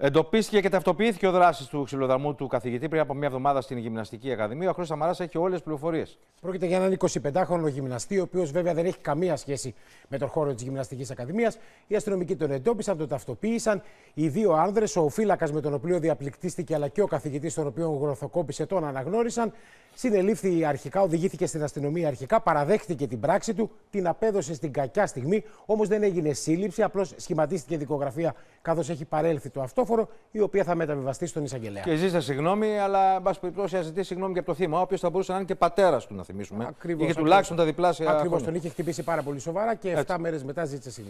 Εντοπίστηκε και ταυτοποιήθηκε ο δράσης του ξυλοδαμού του καθηγητή πριν από μία εβδομάδα στην Γυμναστική Ακαδημία. Ο Χρήστος Σαμαράς έχει όλες τις πληροφορίες. Πρόκειται για έναν 25χρονο γυμναστή, ο οποίος βέβαια δεν έχει καμία σχέση με τον χώρο της Γυμναστικής Ακαδημίας. Οι αστυνομικοί τον εντόπισαν, τον ταυτοποίησαν. Οι δύο άνδρες, ο φύλακας με τον οποίο διαπληκτίστηκε αλλά και ο καθηγητής, τον οποίο γροθοκόπησε, τον αναγνώρισαν. Συνελήφθη αρχικά, οδηγήθηκε στην αστυνομία αρχικά, παραδέχτηκε την πράξη του, την απέδωσε στην κακιά στιγμή, όμως δεν έγινε σύλληψη, απλώς σχηματίστηκε δικογραφία καθώς έχει παρέλθει το αυτό η οποία θα μεταβιβαστεί στον εισαγγελέα. Και ζήτησα, συγγνώμη, αλλά εν πάση περιπτώσει συγγνώμη και από το θύμα, ο οποίος θα μπορούσε να είναι και πατέρας του, να θυμίσουμε. Ακριβώς. Είχε τουλάχιστον τα διπλάσια. Ακριβώς τον είχε χτυπήσει πάρα πολύ σοβαρά και 7 μέρες μετά ζήτησε συγγνώμη.